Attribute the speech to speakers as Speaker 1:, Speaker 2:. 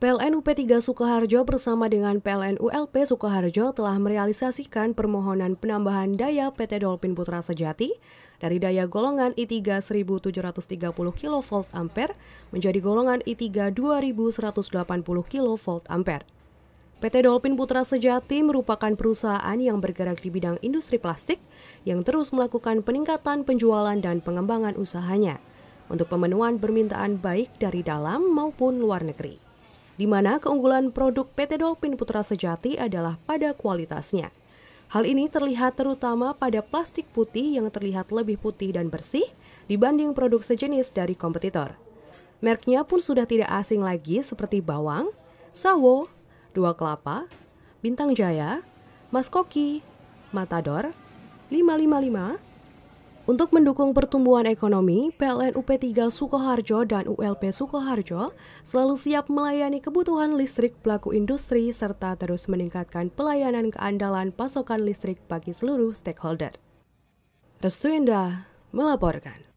Speaker 1: PLN UP3 Sukoharjo bersama dengan PLN ULP Sukoharjo telah merealisasikan permohonan penambahan daya PT Dolphin Putra Sejati dari daya golongan I3 1730 kV ampere menjadi golongan I3 2180 kV ampere. PT Dolphin Putra Sejati merupakan perusahaan yang bergerak di bidang industri plastik yang terus melakukan peningkatan penjualan dan pengembangan usahanya untuk pemenuhan permintaan baik dari dalam maupun luar negeri di mana keunggulan produk PT Dolphin Putra Sejati adalah pada kualitasnya. Hal ini terlihat terutama pada plastik putih yang terlihat lebih putih dan bersih dibanding produk sejenis dari kompetitor. Merknya pun sudah tidak asing lagi seperti bawang, sawo, dua kelapa, bintang jaya, maskoki, matador, 555, untuk mendukung pertumbuhan ekonomi, PLN UP3 Sukoharjo dan ULP Sukoharjo selalu siap melayani kebutuhan listrik pelaku industri serta terus meningkatkan pelayanan keandalan pasokan listrik bagi seluruh stakeholder. Resuinda melaporkan.